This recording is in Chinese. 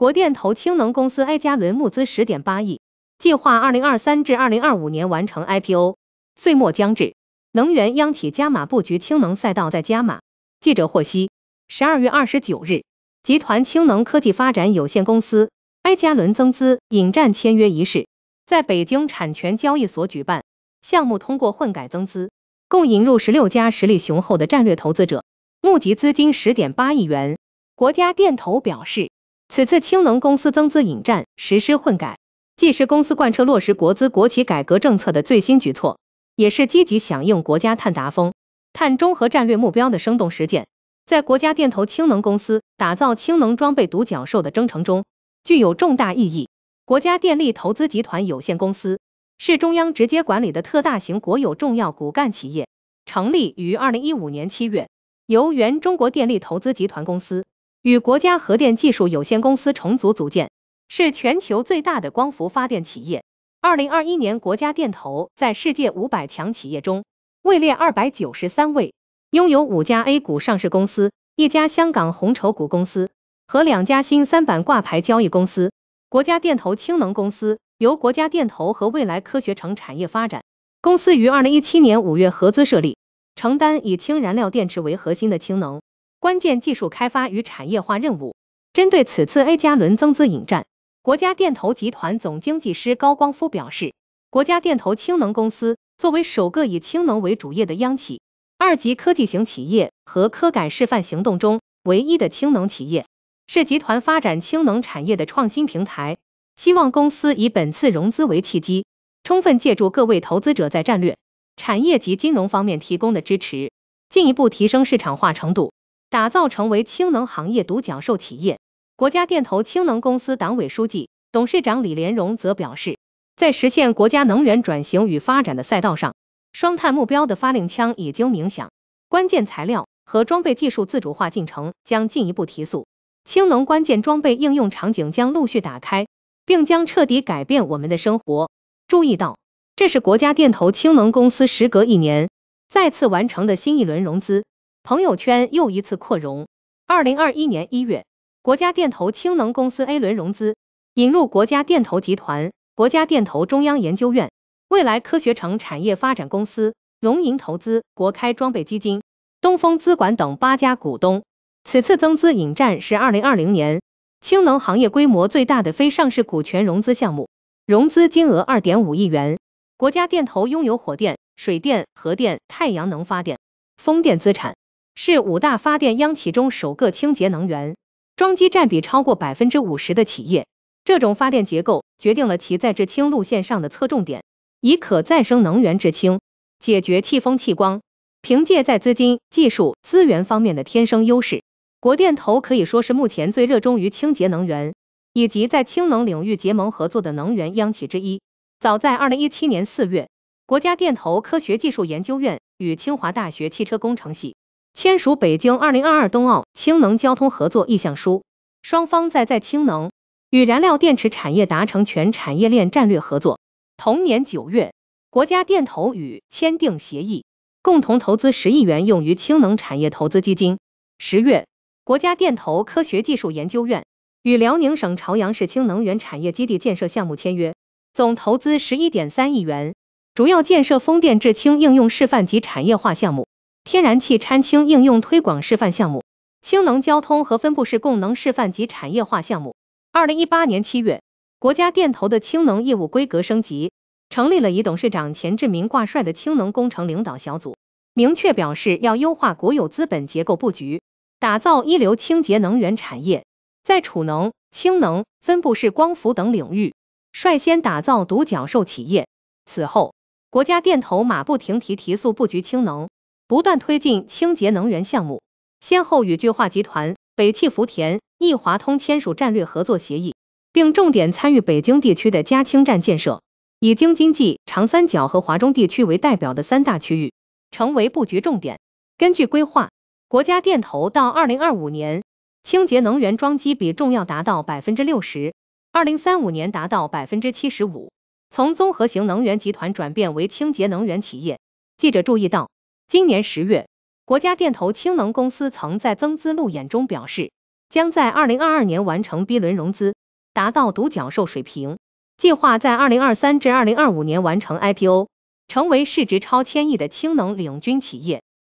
国电投氢能公司埃加伦募资十点八亿，计划二零二三至二零二五年完成 IPO。岁末将至，能源央企加码布局氢能赛道，在加码。记者获悉，十二月二十九日，集团氢能科技发展有限公司埃加伦增资引战签约仪式在北京产权交易所举办。项目通过混改增资，共引入十六家实力雄厚的战略投资者，募集资金十点八亿元。国家电投表示。此次氢能公司增资引战、实施混改，既是公司贯彻落实国资国企改革政策的最新举措，也是积极响应国家碳达峰、碳中和战略目标的生动实践，在国家电投氢能公司打造氢能装备独角兽的征程中具有重大意义。国家电力投资集团有限公司是中央直接管理的特大型国有重要骨干企业，成立于二零一五年七月，由原中国电力投资集团公司。与国家核电技术有限公司重组组建，是全球最大的光伏发电企业。二零二一年，国家电投在世界五百强企业中位列二百九十三位，拥有五家 A 股上市公司、一家香港红筹股公司和两家新三板挂牌交易公司。国家电投氢能公司由国家电投和未来科学城产业发展公司于二零一七年五月合资设立，承担以氢燃料电池为核心的氢能。关键技术开发与产业化任务。针对此次 A 加轮增资引战，国家电投集团总经济师高光夫表示，国家电投氢能公司作为首个以氢能为主业的央企、二级科技型企业和科改示范行动中唯一的氢能企业，是集团发展氢能产业的创新平台。希望公司以本次融资为契机，充分借助各位投资者在战略、产业及金融方面提供的支持，进一步提升市场化程度。打造成为氢能行业独角兽企业，国家电投氢能公司党委书记、董事长李连荣则表示，在实现国家能源转型与发展的赛道上，双碳目标的发令枪已经鸣响，关键材料和装备技术自主化进程将进一步提速，氢能关键装备应用场景将陆续打开，并将彻底改变我们的生活。注意到，这是国家电投氢能公司时隔一年再次完成的新一轮融资。朋友圈又一次扩容。二零二一年一月，国家电投氢能公司 A 轮融资，引入国家电投集团、国家电投中央研究院、未来科学城产业发展公司、农银投资、国开装备基金、东风资管等八家股东。此次增资引战是二零二零年氢能行业规模最大的非上市股权融资项目，融资金额二点五亿元。国家电投拥有火电、水电、核电、太阳能发电、风电资产。是五大发电央企中首个清洁能源装机占比超过百分之五十的企业。这种发电结构决定了其在制氢路线上的侧重点，以可再生能源制氢，解决气风气光。凭借在资金、技术、资源方面的天生优势，国电投可以说是目前最热衷于清洁能源以及在氢能领域结盟合作的能源央企之一。早在二零一七年四月，国家电投科学技术研究院与清华大学汽车工程系。签署北京二零二二冬奥氢能交通合作意向书，双方在在氢能与燃料电池产业达成全产业链战略合作。同年九月，国家电投与签订协议，共同投资十亿元用于氢能产业投资基金。十月，国家电投科学技术研究院与辽宁省朝阳市氢能源产业基地建设项目签约，总投资十一点三亿元，主要建设风电制氢应用示范及产业化项目。天然气掺氢应用推广示范项目、氢能交通和分布式供能示范及产业化项目。二零一八年七月，国家电投的氢能业务规格升级，成立了以董事长钱志明挂帅的氢能工程领导小组，明确表示要优化国有资本结构布局，打造一流清洁能源产业，在储能、氢能、分布式光伏等领域率先打造独角兽企业。此后，国家电投马不停蹄提速布局氢能。不断推进清洁能源项目，先后与巨化集团、北汽福田、易华通签署战略合作协议，并重点参与北京地区的加氢站建设。以京津冀、长三角和华中地区为代表的三大区域成为布局重点。根据规划，国家电投到二零二五年，清洁能源装机比重要达到百分之六十，二零三五年达到百分之七十五。从综合型能源集团转变为清洁能源企业。记者注意到。今年十月，国家电投氢能公司曾在增资路演中表示，将在二零二二年完成 B 轮融资，达到独角兽水平，计划在二零二三至二零二五年完成 IPO，成为市值超千亿的氢能领军企业。